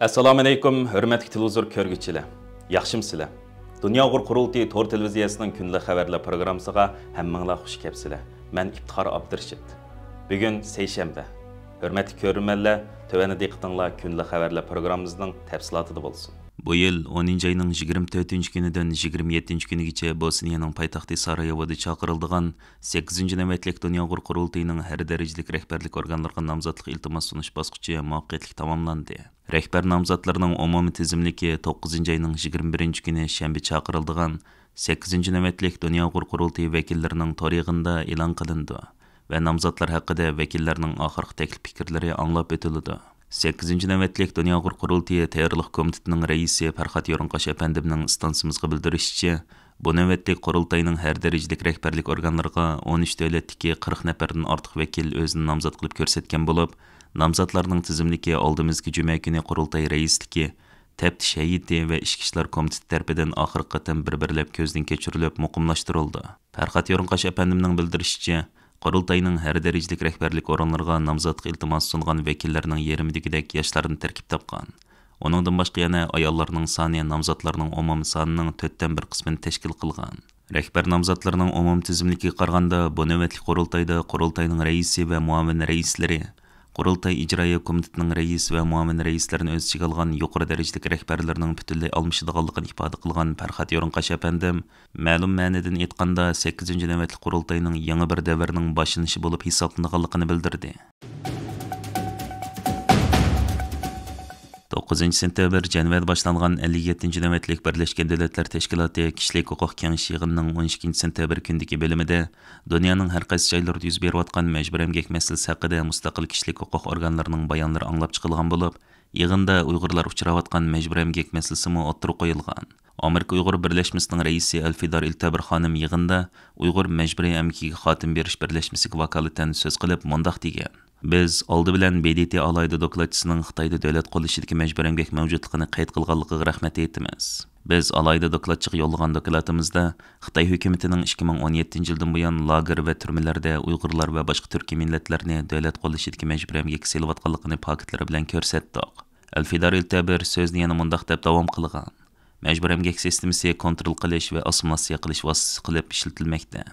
Assalamu alaykum, hörmətli televizor görgüçülər. Yaxşımsızlar? Dünya Uğur Qurultayı Tor televiziyasının günlük xəbərlər proqramına həmmənizə xoş gəlmisizlər. Mən İftixar Abdurşid. Bu gün seyşənbə. Hörmətli görürmənlər, tövənə diqqətinizə günlük xəbərlər proqramımızın təfsilatı da olsun быйыл 10 айның 24 күніден 27 күнүгече Босынияның пайтақты Сараевода чакырылдыган 8-нче нөмөтлүк дүйнө королтуйунун һәр дәрежелик рәхбәрлек органларға намзатлық ілтимас сунуш баскычы мақиетлік тамамланды. Рәхбәр намзатларының умумий тизимлиги 9 айның 21 күні шәмбі чакырылдыган 8-нче нөмөтлүк дүйнө королтуйу вәкилләренең тарихында элан кылынды ва намзатлар хакында вәкилләрнең ахыркы тәклиф пікірлері аңлап өтүлде. 8-нче нәвәтлек Дөнья гор Корылтыы тәйярлык комитетының рәисе Фәрхат Йорынкаш әфәндимнең стансымызга белдерүче, бу нәвәтлек Корылтайның һәр дәрәҗәдәге рәхбәрлек органнарга 13 дәүләттәге 40 нәфәрдән артык вәкил өзен намзат кылып күрсәткән булып, намзатларның тизимлеге алдымызгы җүмә көне Корылтай рәислеге, тәптиш һәйәте ва эчке эшләр комитеты тарафыдан ахыркы катым бер-берләп көздән кечерелеп мукымлаштырылды. Фәрхат Йорынкаш әфәндимнең белдерүче, Корылтайның әр дәрәҗәлек рәхбәрлек орынларга намзатка ілтимас сунган вәкилләрнең ярымдигедәк яшьләрне тәркип тапқан Оныңдан башка яна аялларның саны намзатларның омам санының 4 бір 1 тәшкіл қылған. кылган. Рәхбәр намзатларның умум тизимлеккә караганда бу нәүәтлек корылтайда корылтайның рәисе ва муавин Құрылтай ижрайы комитетінің рейіс вә муамин рәйіслерін өз ішіге алған жоғары дәрежелік рәхбәрлерінің бүтінлей алмашыдығанлығын ифада қылған Фәрхат Йорынқаш әпәндім, мәлім мәнеден айтқанда 8-нче нәвәтлек құрылтайның яңы бір дәврнең башланышы болып хисапланганлыгын білдірді 9 сентябрь январь башланган 57 ші нәүәтлек Берләшкән Дәүләтләр Тәшкилаты кишлек хукук киңәш йыгынының 12 сентябрь көндәге белемендә дөньяның һәр кайсы җайларында йөз берип аткан мәҗбүр әмгәк мәсьәләсе хакында мустакыл кишлек хукук органнарының баянлары аңлап чыгылган болып, йыгында уйгырлар учрап аткан мәҗбүр әмгәк мәсьәлесе мо қойылған. Америка уйгыр берләшмәсенең рәисе Әлфидар Илтабир ханым йыгында уйгыр мәҗбүри әмгәккә хатим бериш берләшмәсе вакалатан сөз қылып мондак дигән: Біз алды білән BDT алайды докладчысының Қытайды дәүләт қолы мәжбүр әмгек мәвжудлығыны қайт қылғанлығыға рахмет әйтеміз. Біз алайды докладчыға жолдаған докладымызда Қытай үкіметінің 2017 жылдан бұян лагер вә түрмелерде ұйғырлар вә башқа түркі милләтләрне дәулет қолы шіркі мәжбүр әмгек сыйлап атқанлығыны пакетләре белән көрсәттік. Әл-Фидар Илтәбір мұндақ деп давам қылған. Мәжбүр әмгек системасы контрол қылыш вә асымнасия қылыш васысы қылып ішілтілмәкте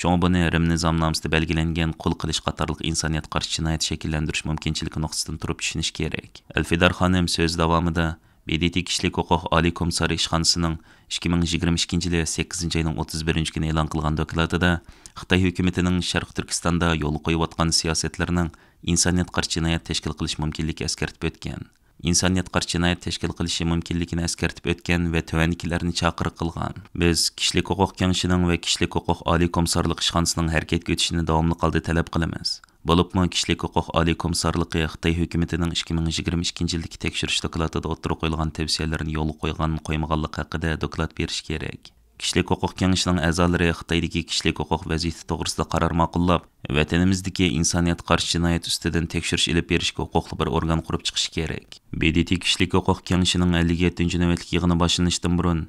шуңа буны римни замнамасында белгиленген кул кылыш қатарлық инсаният қарсы жинаят шекиллендириш мөмкинчилиги нуктасынан туруп түшүнүш керек элфидар ханым сөз давамыда BDT кишилик укук алий комиссары ишханасынын 2022 жылы 8 айының 31 күнү елан қылған докладыда Кытай hökumətinin Şərq Türkistanda yol qoyub atqan siyasətlərinin insaniyyət қарсы cinayət təşkil qilish mümkünlüyü əskərtib өткен. insoniyat qarshi jinoyat tashkil qilishi mumkinligini eskartib o'tgan va tovandagilarni chaqiriq qilgan biz kishilik huquq kengashining va kishilik huquq oliy komissarlik ishxonasining harakatga o'tishini davomli qoldi talab qilamiz bo'libmi kishilik huquq oliy komissarligi xitoy hukumatining 2022 yildagi tekshirish dokladida o'tirib qo'yilgan tavsiyalarni yo'lga qo'ygan qo'ymaganligi haqida doklad berish kerak kishilik huquq kengashining a'zolari xitoydagi kishilik huquq vaziyati to'g'risida qaror ma'qullab vatanimizdagi insoniyat qarshi jinoyat ustidan tekshirish ilib berishga huquqli bir organ qurib chiqish kerak bdt kishilik huquq kengashining 57 yettinchi navbatlik yig'ini boshlanishidan burun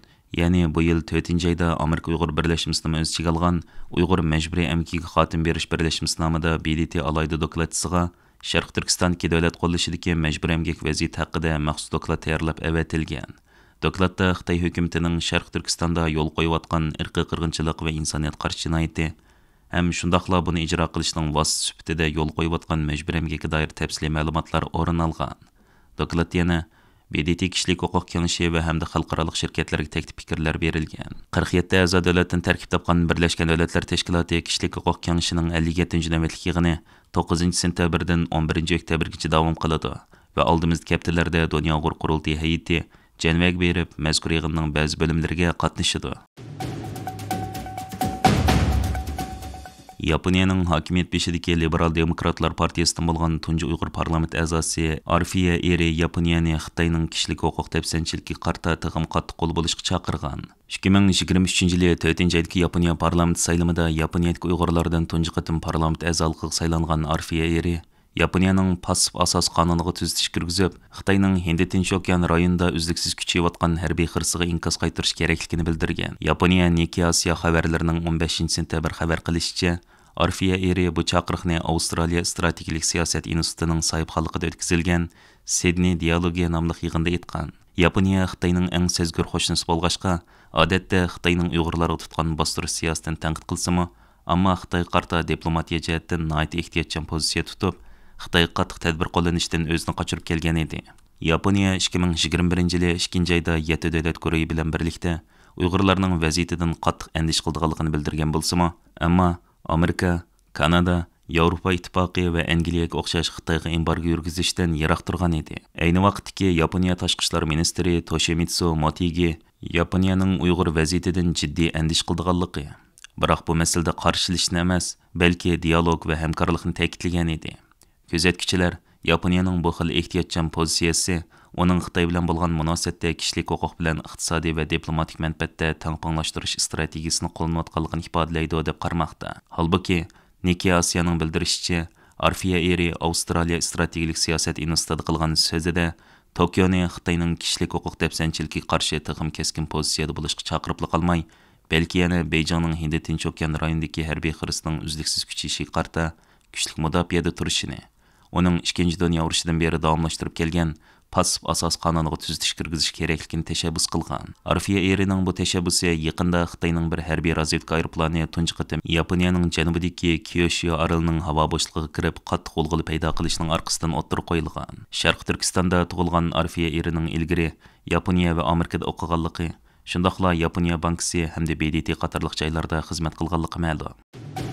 ya'ni bu yil to'rtinchi oyda amerika uyg'ur birlashmasini o'z ichiga olgan uyg'ur majburiy amkiga xotim berish birlashmasi nomida bdt alohida dokladchisiga sharq turkistondagi davlat qo'llashidagi majburiy amgak vaziyati haqida maxsus doklad tayyorlab avatilgan Докладта Қытай хөкүмәтенең Шарқ-Түркістанда yo'l қойып аткан ирқи кыргынчылык ва инсаният каршы jinayati һәм шундакла буны иҗра кылышның вас yo'l юл куеп аткан мәҗбүр әмгәккә даир тәфсилле орын алған. Доклад яна BDT кишлек хукук кеңеше ва һәм дә 47 57 yığını 9 сентябрьдән 11 октябрьгәчә дәвам кылды. ва алдымыз кәптеләрдә дөнья жәнібек беріп мәзкүр иығынның бәз бөлімдерге қатнышыды Японияның хакимет бешедеке либерал демократлар партиясынан болған тұнжы ұйғыр парламент әзасы Арфия Эри Японияны Қытайның кішілік оқық тәпсәншілікі қарта тығым қатты қол болышқы шақырған. 2023 жылы төтен жәдікі Япония парламент сайлымыда Японияткі ұйғырлардың тұнжы қытым парламент әзалқық сайланған Арфия Эри Японияның пассив асас канунга түзтіш кіргізіп, Қытайның Хинди Тинч океан районында үздиксез күчәйеп аткан хәрби хырсыга инкас кайтарыш кирәклеген білдірген. Япония Неке Асия қабарларының 15-сентябрь бер хәбәр кылышчы, Арфия Эри бұчақырықны Аустралия Австралия сиясет сәясәт институтының қалықыды өткізілген Сидней диалогия намлық иғынды етқан. Япония Қытайның әң сәзгір хошнысы болғашқа, адәттә Қытайның ұйғырлары тоткан бастыру сәясәтен тәңгіт қылсымы, амма Қытай қарта дипломатия җәһәттән найт ихтиятчан позиция тутып, Xitoy qattiq tədbir qo'llanishdan o'zini qochirib kelgan edi. Yaponiya 2021 yili 2 ayda 7 davlat guruhi bilan birlikda Uyg'urlarning vaziyatidan qattiq andish qildiganligini bildirgan bo'lsa-mo, ammo Amerika, Kanada, Yevropa ittifoqi va Angliyaga o'xshash Xitoyga embargo yurgizishdan yiroq turgan edi. Ayni vaqtdagi Yaponiya tashqi ishlar ministri Toshimitsu Motigi Yaponiyaning Uyg'ur vaziyatidan jiddiy andish qildiganligi, biroq bu masalada qarshilishni emas, balki dialog va hamkorlikni ta'kidlagan edi. كۆزەتكۈچىلەر ياپونىيەنىڭ bu xil ئېھتىياتچان پوزىتسىيەسى ئۇنىڭ خىتاي بىلەن болған مۇناسىۋەتتە كىشىلىك ھوقۇق بىلەن ئىقتىسادىي ۋە دىپلوماتىك مەنپەئەتتە تەڭپاڭلاشتۇرۇش ئىستراتېگىيىسىنى قوللىنىۋاتقانلىقىنى ئىپادىلەيدۇ دەپ قارىماقتا қармақта. نىكىيا ئاسىيانىڭ بىلدۈرۈشىچە ئارفىيە ئېرى ئاۋسترالىيە ئىستراتېگىيىلىك سىياسەت ئىنستىتۇتىدا قىلغان سۆزىدە توكيونى Қытайның كىشىلىك ھوقۇق دەپسەنچىلىكىگە قارشى оның ишкенчи дүйнө урушудан бері дауымлаштырып келген пассив асас канунуга түзүтүш киргизиш керектигин тәшәббүс қылған арфия ерінің бұл тәшәббүсе яқында қытайның бір харбий разведка аэропланы тунчу қытым японияның жанубидеги киошио арылынын ава боштугуга кіріп катты қолғылы пайда қылышының аркасынан оттыр қойылған шарқ түркістанда туылған арфия ерінің илгири япония ва америкада окуганлыгы шундакла япония банкісі һәмдә бдт қатарлық жайларда қызмет кылганлыгы мәлім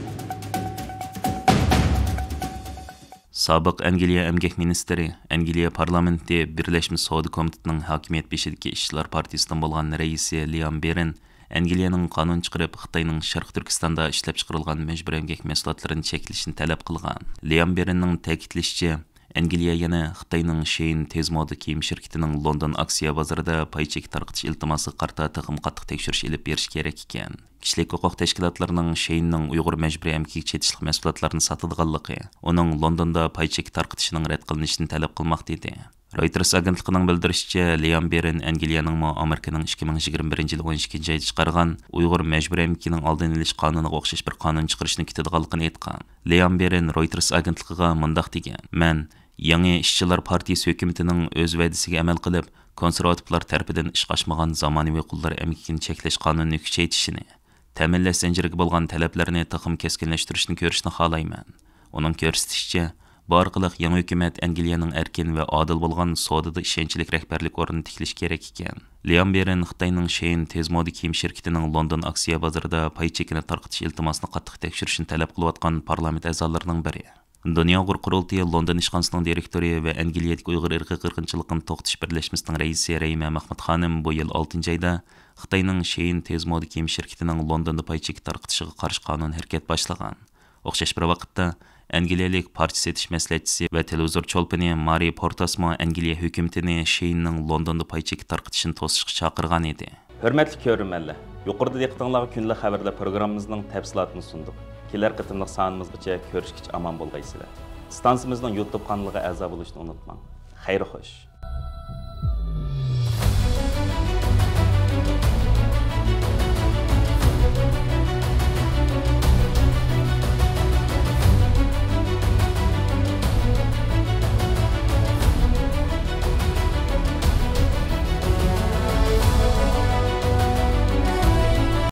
Сабык Англия эмгек министрі, Англия парламентте Бирлешме Соды комитетінің хакимият бешедеке ишчилар партиясынан болған рәисе Лиам Берен Англияның қанун чыгарып, Хытайның Шарқ Түркістанда иштеп чыгарылган мәҗбүри эмгек мәсьәләтләрен чеклешен таләп қылған. Лиам Береннең тәэкидлешчә, Англия яна Хытайның Шейн тез мода кием ширкәтенең Лондон акция базарында пай чек таркытыш илтимасы карта тыгым катык текшерүш алып бериш керек екен кишилик құқық тәшкілатларының Шейнның ұйғыр мажбурий эмгекке четишлик мәсулатларын Оның Лондонда лондондо пай чеки таркытышынын ред ішін талап қылмақ дейді. Reuters агентлигинин билдиришичә, Лиам Берин Англиянын мо Американың 2021 жылы 12 айда чыгарган ұйғыр мәҗбүри әмкенің алдын алыш канунына окшаш бер канун чыгарышны Лиам Reuters агентлигига мындак деген: "Мен Яңы ішчілер партиясы hükümetinin өз вәдисиге әмәл қылып, консервативлар тәмінләш зәнжірігі болған тәләпләріне тұқым keskinlashtirishni ko'rishni қалаймын. Оның ko'rsatishicha бу аркылы яңа хөкүмәт Англияның эркин ва адил булган содада ишенчлек рәхбәрлек орны керек екен. Лиан Берен Хытайның Шейн тезмоды мода кием Лондон акция базарында пай чекене таркытыш илтимасын каттык тәкъширүшен таләп Дөнья Уйгыр курултыы Лондон ишканысының директоры ва Англиядәге уйгыр ирқи кыргынчылыгын токтыш берләшмәсенең рәисе Рәймә Мәхмәт ханым бу ел 6 айда Хытайның Шейн тез мода кием şirketенең Лондонда пайчек чеки таркытышыга каршы канун хәрәкәт башлаган. Охшаш бер вакытта Англиялык парча сетиш мәсьәләтчесе ва телевизор чолпыны Мари Портасма Англия хөкүмәтенә Шейнның Лондонда пайчек чеки таркытышын тосышка чакырган иде. Хөрмәтле көрермәнләр, юқорда диктыңларга күнлек хәбәрләр программабызның тәфсилатын сундык келер кытымдык сааныбызгача көрүшкүч аман болгайсыздар станциябыздын youtube каналыга аза болушуну унутмаң хайыр